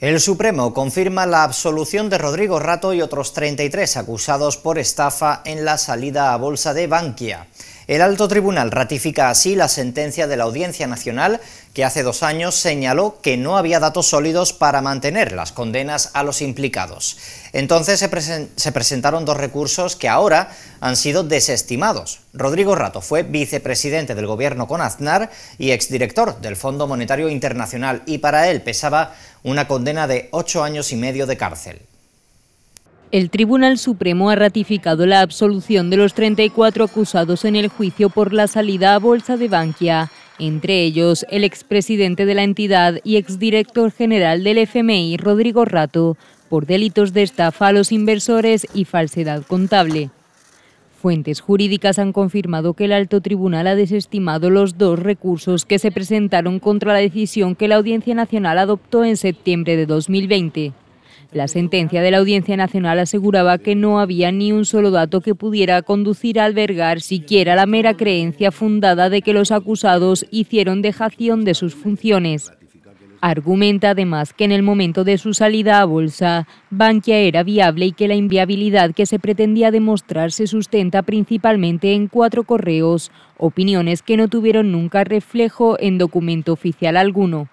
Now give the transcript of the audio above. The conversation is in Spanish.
El Supremo confirma la absolución de Rodrigo Rato y otros 33 acusados por estafa en la salida a bolsa de Bankia. El alto tribunal ratifica así la sentencia de la Audiencia Nacional que hace dos años señaló que no había datos sólidos para mantener las condenas a los implicados. Entonces se, presentaron dos recursos que ahora han sido desestimados. Rodrigo Rato fue vicepresidente del gobierno con Aznar y exdirector del Fondo Monetario Internacional y para él pesaba una condena de ocho años y medio de cárcel. El Tribunal Supremo ha ratificado la absolución de los 34 acusados en el juicio por la salida a bolsa de Bankia, entre ellos el expresidente de la entidad y exdirector general del FMI, Rodrigo Rato, por delitos de estafa a los inversores y falsedad contable. Fuentes jurídicas han confirmado que el alto tribunal ha desestimado los dos recursos que se presentaron contra la decisión que la Audiencia Nacional adoptó en septiembre de 2020. La sentencia de la Audiencia Nacional aseguraba que no había ni un solo dato que pudiera conducir a albergar siquiera la mera creencia fundada de que los acusados hicieron dejación de sus funciones. Argumenta además que en el momento de su salida a bolsa, Bankia era viable y que la inviabilidad que se pretendía demostrar se sustenta principalmente en cuatro correos, opiniones que no tuvieron nunca reflejo en documento oficial alguno.